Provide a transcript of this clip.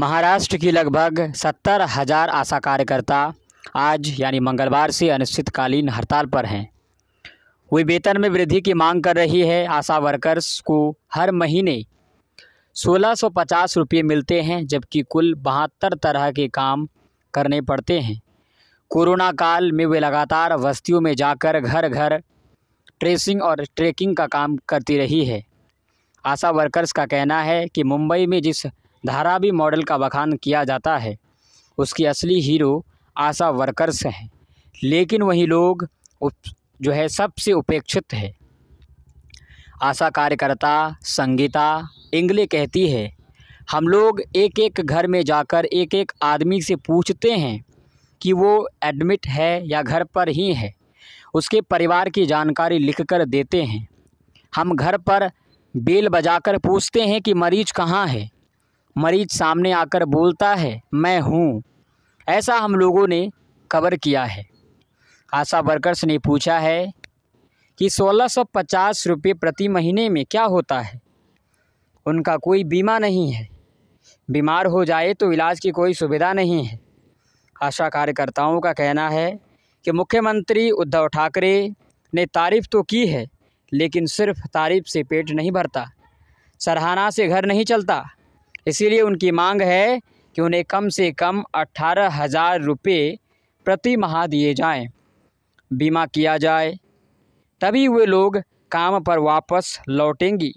महाराष्ट्र की लगभग सत्तर हजार आशा कार्यकर्ता आज यानी मंगलवार से अनिश्चितकालीन हड़ताल पर हैं वे वेतन में वृद्धि की मांग कर रही है आशा वर्कर्स को हर महीने सोलह सौ पचास रुपये मिलते हैं जबकि कुल बहत्तर तरह के काम करने पड़ते हैं कोरोना काल में वे लगातार बस्तियों में जाकर घर घर ट्रेसिंग और ट्रैकिंग का काम करती रही है आशा वर्कर्स का कहना है कि मुंबई में जिस धारावी मॉडल का बखान किया जाता है उसकी असली हीरो आशा वर्कर्स हैं लेकिन वही लोग जो है सबसे उपेक्षित है आशा कार्यकर्ता संगीता इंगले कहती है हम लोग एक एक घर में जाकर एक एक आदमी से पूछते हैं कि वो एडमिट है या घर पर ही है उसके परिवार की जानकारी लिखकर देते हैं हम घर पर बेल बजाकर पूछते हैं कि मरीज कहाँ है मरीज सामने आकर बोलता है मैं हूँ ऐसा हम लोगों ने कवर किया है आशा वर्कर्स ने पूछा है कि 1650 रुपये प्रति महीने में क्या होता है उनका कोई बीमा नहीं है बीमार हो जाए तो इलाज की कोई सुविधा नहीं है आशा कार्यकर्ताओं का कहना है कि मुख्यमंत्री उद्धव ठाकरे ने तारीफ तो की है लेकिन सिर्फ तारीफ से पेट नहीं भरता सराहना से घर नहीं चलता इसीलिए उनकी मांग है कि उन्हें कम से कम अट्ठारह हज़ार रुपये प्रति माह दिए जाएं, बीमा किया जाए तभी वे लोग काम पर वापस लौटेंगी